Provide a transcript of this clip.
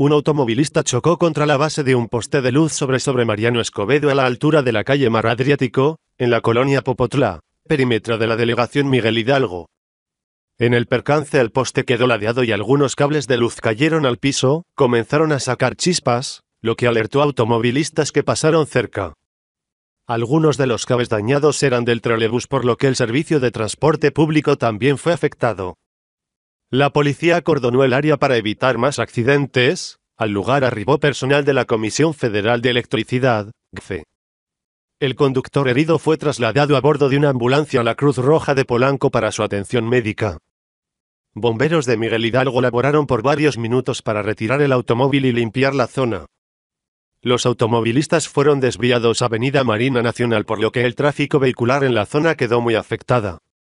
un automovilista chocó contra la base de un poste de luz sobre sobre Mariano Escobedo a la altura de la calle Mar Adriático, en la colonia Popotlá, perímetro de la delegación Miguel Hidalgo. En el percance el poste quedó ladeado y algunos cables de luz cayeron al piso, comenzaron a sacar chispas, lo que alertó a automovilistas que pasaron cerca. Algunos de los cables dañados eran del trolebús por lo que el servicio de transporte público también fue afectado. La policía acordonó el área para evitar más accidentes. Al lugar arribó personal de la Comisión Federal de Electricidad, GFE. El conductor herido fue trasladado a bordo de una ambulancia a la Cruz Roja de Polanco para su atención médica. Bomberos de Miguel Hidalgo laboraron por varios minutos para retirar el automóvil y limpiar la zona. Los automovilistas fueron desviados a Avenida Marina Nacional por lo que el tráfico vehicular en la zona quedó muy afectada.